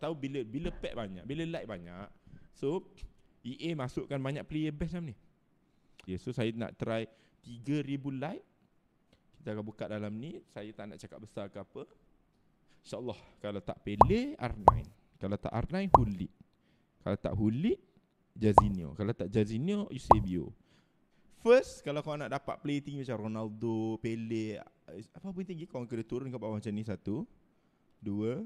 tahu bila bila pack banyak, bila like banyak. So EA masukkan banyak player best macam ni. Okay, ya, so saya nak try 3000 like. Kita akan buka dalam ni. Saya tak nak cakap besar ke apa. InsyaAllah. Kalau tak Pele, R9. Kalau tak R9, Huli. Kalau tak Huli, Jazinho. Kalau tak Jazinho, Eusebio. First, kalau kau nak dapat play tinggi macam Ronaldo, Pele, eh, apa pun tinggi, kau kena turun ke bawah macam ni. Satu. Dua.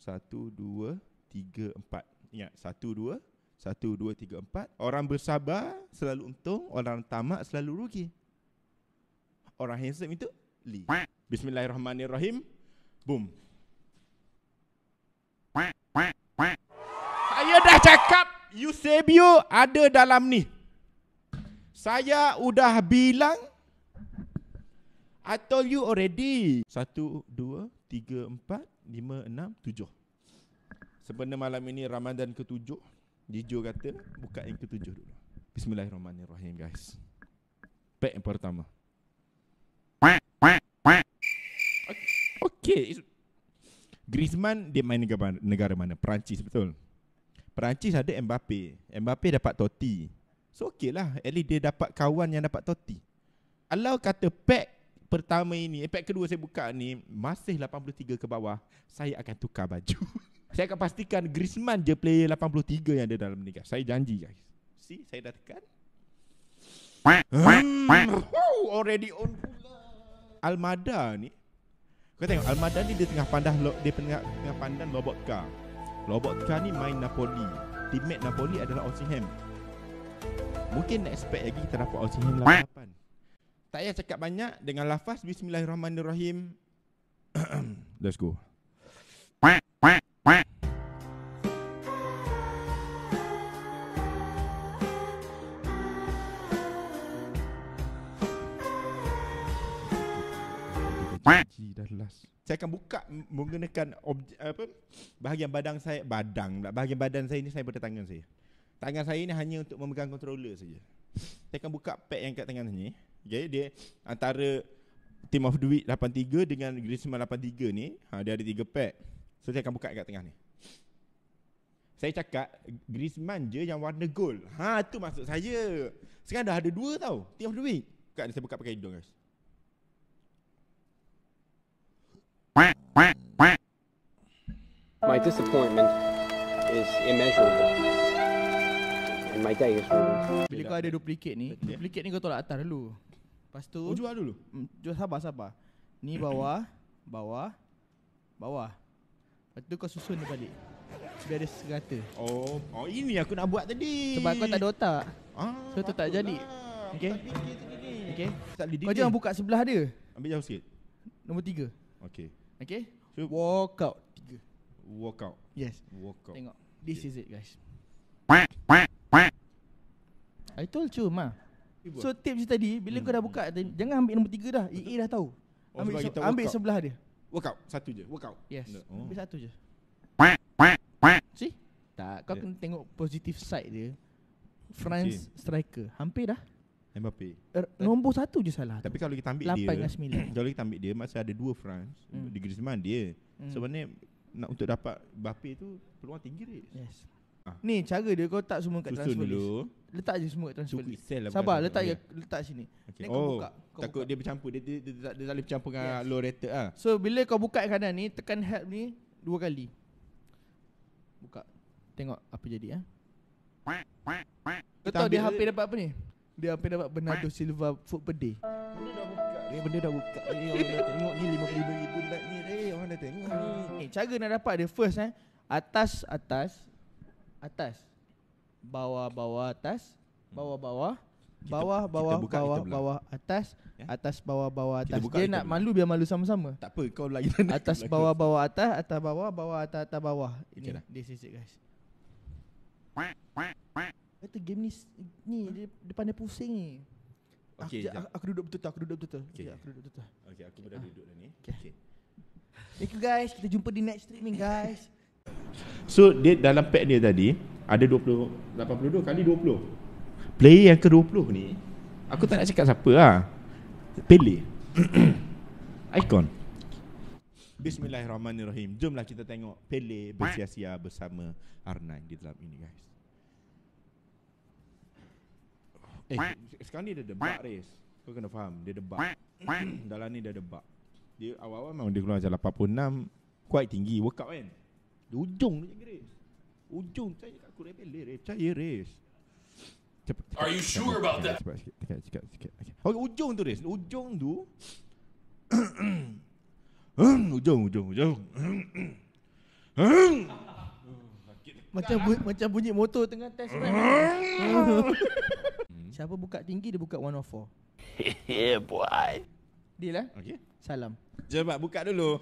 Satu, dua, tiga, empat Ingat, satu, dua Satu, dua, tiga, empat Orang bersabar selalu untung Orang tamak selalu rugi Orang handsome itu Li Bismillahirrahmanirrahim Boom Saya dah cakap Eusebio ada dalam ni Saya udah bilang I told you already Satu, dua, tiga, empat 5, 6, 7 Sebenarnya malam ini Ramadan ke-7 Jijo kata buka yang ke-7 dulu Bismillahirrahmanirrahim guys Pack yang pertama Okay Griezmann dia main negara, negara mana? Perancis betul Perancis ada Mbappe Mbappe dapat Totti So okay lah At least dia dapat kawan yang dapat Totti Kalau kata Pep pertama ini Impact kedua saya buka ni Masih 83 ke bawah Saya akan tukar baju Saya akan pastikan Griezmann je player 83 yang ada dalam ni guys Saya janji guys See, saya dah tekan hmm, Already on pula Almada ni Kau tengok Almada ni dia tengah pandang lo, Dia tengah, tengah pandang Lobotka Lobotka ni main Napoli Teammate Napoli adalah Ossingham Mungkin next pack lagi kita dapat Ossingham 88 tak payah cakap banyak dengan lafaz bismillahirrahmanirrahim. Let's go. Saya akan buka menggunakan objek apa bahagian badan saya badang pula bahagian badan saya ini saya pada tangan saya. Tangan saya ni hanya untuk memegang controller saja. Saya akan buka pad yang kat tangan ini. Okay, dia antara Team of the 83 dengan Griezmann 83 ni, ha, dia ada tiga pack. So, saya akan buka kat tengah ni. Saya cakap Griezmann je yang warna gold. Ha, tu maksud saya. Sekarang dah ada dua tau, Team of the Week. Kat saya buka pakai hidung guys. My disappointment is immeasurable. And my day is Bila kau ada duplikat ni, duplikat ni kau tolak atas dulu. Lepas tu Oh jual dulu? Mm, jual sabar sabar Ni bawah Bawah Bawah Lepas tu kau susun dia balik Biar dia serata Oh oh ini aku nak buat tadi Sebab kau tak ada otak ah, So tu tak jadi Okay tak Okay, tak okay. Kau jangan buka sebelah dia Ambil jauh sikit Nombor tiga Okay Okay so, Walk out Tiga Walk out Yes Walk out Tengok This okay. is it guys I told you, Ma. So tips je tadi Bila hmm. kau dah hmm. buka Jangan ambil nombor tiga dah EA dah tahu oh, Ambil, se- ambil sebelah dia Workout Satu je Workout Yes oh. Ambil satu je Si? Tak Kau eh. kena tengok positif side dia France okay. striker Hampir dah Mbappe er, Nombor satu je salah Tapi tu. kalau kita ambil 8 dia 8 dan 9 Kalau kita ambil dia Masa ada dua France hmm. Di Griezmann dia hmm. Sebenarnya so, nak Untuk dapat Mbappe tu Peluang tinggi race Yes ah. Ni cara dia Kau tak semua kat transfer list letak je semua transfer Cukup list. Lah Sabar, letak okay. je, letak sini. Okay. Ni kau oh, buka. Kau takut buka. dia bercampur. Dia dia, dia, dia, dia, tak boleh bercampur dengan yes. Ya. low rated Ha. So bila kau buka kanan ni, tekan help ni dua kali. Buka. Tengok apa jadi ah. Ha. Kau tahu dia hampir dapat apa ni? Dia hampir dapat Bernardo Silva food per day. Dia eh, benda dah buka ni Orang dah tengok ni RM55,000 dah ni eh, Orang dah tengok ni eh, Cara nak dapat dia first eh Atas Atas Atas bawah hmm. bawah atas bawah bawah bawah bawah kita, bawah bawah, bawah atas yeah? atas bawah bawah atas buka, dia nak belah. malu biar malu sama-sama tak apa kau lagi atas bawah, bawah bawah atas atas bawah bawah atas atas bawah ini okay, this is it guys kata game ni ni huh? dia, dia pusing ni okey aku, aku duduk betul aku duduk betul okay. aku duduk betul okey aku dah duduk dah ni okey Thank you guys kita jumpa di next streaming guys so dia dalam pack dia tadi ada 20 82 kali 20 Player yang ke 20 ni Aku tak nak cakap siapa lah Pele Icon Bismillahirrahmanirrahim Jomlah kita tengok Pele bersia-sia bersama Arnai di dalam ini guys Eh sekarang ni dia debak race Kau kena faham dia debak Dalam ni dia debak Dia awal-awal memang dia keluar macam 86 Quite tinggi workout kan Di ujung ni race Ujung saya cakap aku rebel eh. Percaya res. Cepat, cepat, Are you sure about that? Cepat, cepat, cepat, cepat, cepat. Okay, oh, ujung tu res. Ujung tu. ujung, ujung, ujung. macam bu- macam bunyi motor tengah test drive. Kan? Siapa buka tinggi dia buka 104. Yeah, boy. Deal eh? Okay. Salam. Cepat buka dulu.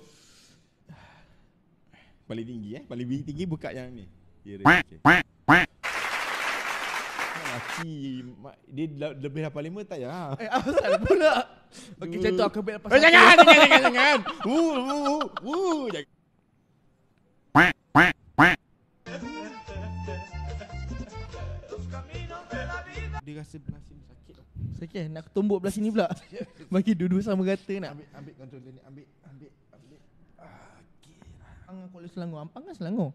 Paling tinggi eh. Paling tinggi buka yang ni. Ya, Laki Dia ah, lebih dapat lima tak ya Eh asal pula Okey macam tu aku ambil lepas eh, Jangan jangan jangan jangan jangan Wuh wuh wuh Jangan Dia rasa sakit Sakit eh? nak tumbuk belah sini pula Bagi dua-dua sama rata nak Ambil ambil kontrol ni ambil ambil ambil Okey ah, Ampang kan Kuala Selangor Ampang kan Selangor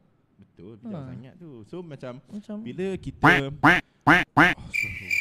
betul, jauh ha. sangat tu. So macam, macam bila kita oh,